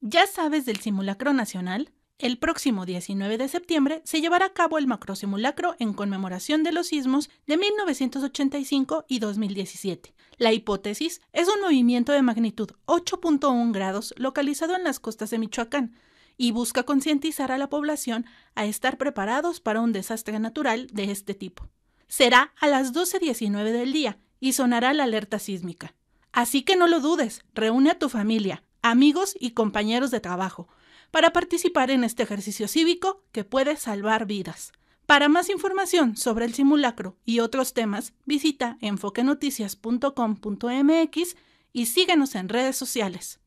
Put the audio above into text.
Ya sabes del simulacro nacional. El próximo 19 de septiembre se llevará a cabo el macrosimulacro en conmemoración de los sismos de 1985 y 2017. La hipótesis es un movimiento de magnitud 8.1 grados localizado en las costas de Michoacán y busca concientizar a la población a estar preparados para un desastre natural de este tipo. Será a las 12.19 del día y sonará la alerta sísmica. Así que no lo dudes, reúne a tu familia, amigos y compañeros de trabajo para participar en este ejercicio cívico que puede salvar vidas. Para más información sobre el simulacro y otros temas, visita enfoquenoticias.com.mx y síguenos en redes sociales.